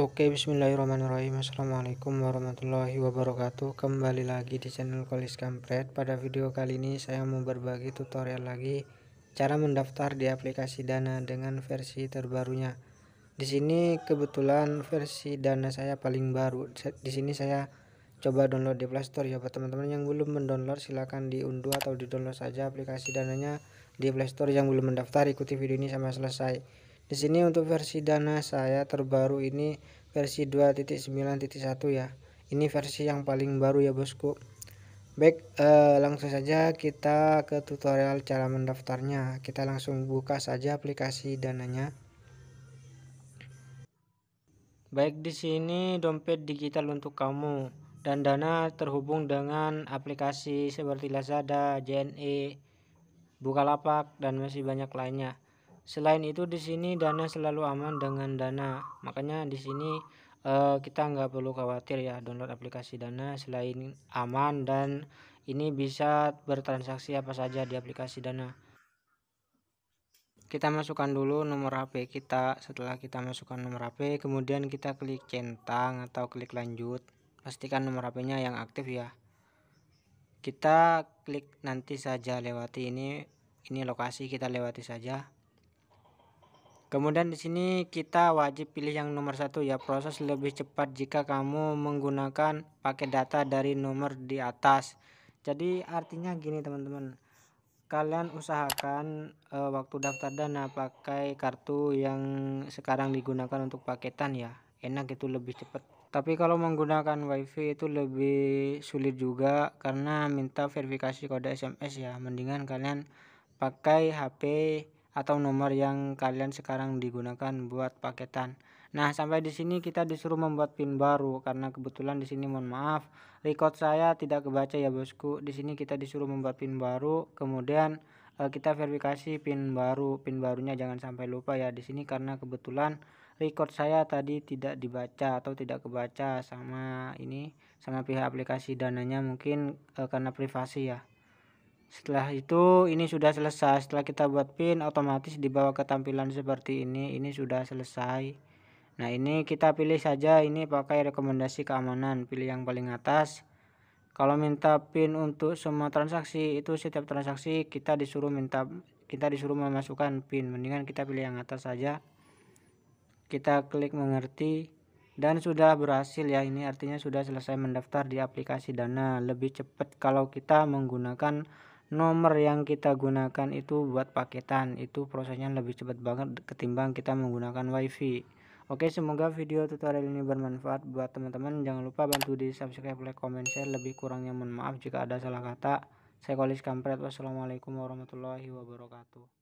Oke bismillahirrahmanirrahim Assalamualaikum warahmatullahi wabarakatuh Kembali lagi di channel Kolis Kampret Pada video kali ini saya mau berbagi tutorial lagi Cara mendaftar di aplikasi Dana dengan versi terbarunya Di sini kebetulan versi Dana saya paling baru Di sini saya coba download di Playstore ya buat teman-teman yang belum mendownload silahkan diunduh atau di-download saja aplikasi dananya di Playstore yang belum mendaftar ikuti video ini sampai selesai di sini untuk versi dana saya terbaru ini versi 2.9.1 ya. Ini versi yang paling baru ya bosku. Baik, eh, langsung saja kita ke tutorial cara mendaftarnya. Kita langsung buka saja aplikasi dananya. Baik, di sini dompet digital untuk kamu dan Dana terhubung dengan aplikasi seperti Lazada, JNE, Bukalapak, dan masih banyak lainnya. Selain itu di sini dana selalu aman dengan dana. Makanya di sini uh, kita nggak perlu khawatir ya download aplikasi dana selain aman dan ini bisa bertransaksi apa saja di aplikasi dana. Kita masukkan dulu nomor HP kita. Setelah kita masukkan nomor HP, kemudian kita klik centang atau klik lanjut. Pastikan nomor HP-nya yang aktif ya. Kita klik nanti saja lewati ini ini lokasi kita lewati saja Kemudian di sini kita wajib pilih yang nomor satu ya proses lebih cepat jika kamu menggunakan pakai data dari nomor di atas. Jadi artinya gini teman-teman, kalian usahakan e, waktu daftar dana eh, pakai kartu yang sekarang digunakan untuk paketan ya, enak itu lebih cepat. Tapi kalau menggunakan WiFi itu lebih sulit juga karena minta verifikasi kode SMS ya, mendingan kalian pakai HP atau nomor yang kalian sekarang digunakan buat paketan. Nah, sampai di sini kita disuruh membuat pin baru karena kebetulan di sini mohon maaf, record saya tidak kebaca ya bosku. Di sini kita disuruh membuat pin baru, kemudian e, kita verifikasi pin baru. Pin barunya jangan sampai lupa ya di sini karena kebetulan record saya tadi tidak dibaca atau tidak kebaca sama ini sama pihak aplikasi dananya mungkin e, karena privasi ya setelah itu ini sudah selesai setelah kita buat pin otomatis dibawa ke tampilan seperti ini ini sudah selesai nah ini kita pilih saja ini pakai rekomendasi keamanan pilih yang paling atas kalau minta pin untuk semua transaksi itu setiap transaksi kita disuruh minta kita disuruh memasukkan pin mendingan kita pilih yang atas saja kita klik mengerti dan sudah berhasil ya ini artinya sudah selesai mendaftar di aplikasi dana lebih cepat kalau kita menggunakan nomor yang kita gunakan itu buat paketan itu prosesnya lebih cepat banget ketimbang kita menggunakan wifi oke semoga video tutorial ini bermanfaat buat teman-teman jangan lupa bantu di subscribe like comment share lebih kurangnya mohon maaf jika ada salah kata saya kolis kampret wassalamualaikum warahmatullahi wabarakatuh